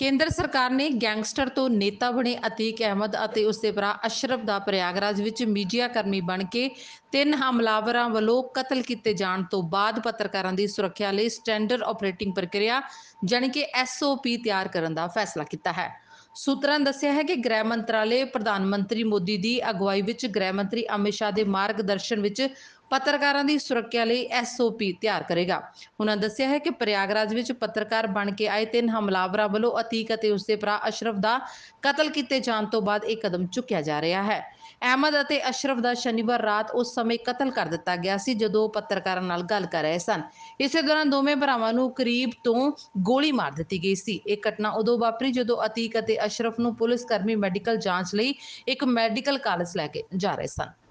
ਕੇਂਦਰ ਸਰਕਾਰ ਨੇ ਗੈਂਗਸਟਰ ਤੋਂ ਨੇਤਾ ਬਣੇ ਅਤੀਕ ਅਹਿਮਦ ਅਤੇ ਉਸ ਦੇ ਭਰਾ ਅਸ਼ਰਫ ਦਾ ਪ੍ਰਯਾਗਰਾਜ ਵਿੱਚ ਮੀਡੀਆ ਕਰਮੀ ਬਣ ਕੇ ਤਿੰਨ ਹਮਲਾਵਰਾਂ ਵੱਲੋਂ ਕਤਲ ਕੀਤੇ ਜਾਣ ਤੋਂ ਬਾਅਦ ਪੱਤਰਕਾਰਾਂ ਦੀ ਸੁਰੱਖਿਆ ਲਈ ਸਟੈਂਡਰਡ ਆਪਰੇਟਿੰਗ ਪ੍ਰਕਿਰਿਆ ਜਾਨੀ ਕਿ ਐਸਓਪੀ ਤਿਆਰ ਕਰਨ ਦਾ ਫੈਸਲਾ ਕੀਤਾ ਹੈ ਸੂਤਰਾਂ ਦੱਸਿਆ ਹੈ ਕਿ ਗ੍ਰਹਿ ਮੰਤਰਾਲੇ ਪ੍ਰਧਾਨ ਮੰਤਰੀ ਮੋਦੀ ਦੀ ਅਗਵਾਈ ਵਿੱਚ ਗ੍ਰਹਿ ਮੰਤਰੀ ਅਮਿਤ ਸ਼ਾਹ ਦੇ ਮਾਰਗਦਰਸ਼ਨ ਵਿੱਚ ਪੱਤਰਕਾਰਾਂ ਦੀ ਸੁਰੱਖਿਆ ਲਈ ਐਸਓਪੀ ਤਿਆਰ ਕਰੇਗਾ ਉਹਨਾਂ ਦੱਸਿਆ ਹੈ ਕਿ ਪ੍ਰਯਾਗਰਾਜ ਵਿੱਚ ਪੱਤਰਕਾਰ ਬਣ ਕੇ ਆਏ ਤਿੰਨ ਹਮਲਾਵਰਾਂ ਵੱਲੋਂ ਅਤੀਕ ਅਤੇ ਉਸਦੇ ਭਰਾ ਅਸ਼ਰਫ ਦਾ ਕਤਲ ਕੀਤੇ ਜਾਣ ਤੋਂ ਬਾਅਦ ਇਹ ਕਦਮ ਚੁੱਕਿਆ ਜਾ ਰਿਹਾ ਹੈ ਅਹਿਮਦ ਅਤੇ ਅਸ਼ਰਫ ਦਾ ਸ਼ਨੀਵਾਰ ਰਾਤ ਉਸ ਸਮੇਂ ਕਤਲ ਕਰ ਦਿੱਤਾ ਗਿਆ ਸੀ ਜਦੋਂ ਪੱਤਰਕਾਰਾਂ ਨਾਲ ਗੱਲ ਕਰ ਰਹੇ ਸਨ ਇਸੇ ਦੌਰਾਨ ਦੋਵੇਂ ਭਰਾਵਾਂ ਨੂੰ ਕਰੀਬ ਤੋਂ ਗੋਲੀ ਮਾਰ ਦਿੱਤੀ ਗਈ ਸੀ ਇਹ ਘਟਨਾ ਉਦੋਂ ਵਾਪਰੀ ਜਦੋਂ ਅਤੀਕ ਅਤੇ ਅਸ਼ਰਫ ਨੂੰ ਪੁਲਿਸ ਕਰਮੀ ਮੈਡੀਕਲ ਜਾਂਚ ਲਈ ਇੱਕ ਮੈਡੀਕਲ ਕਾਲਜ ਲੈ ਕੇ ਜਾ ਰਹੇ ਸਨ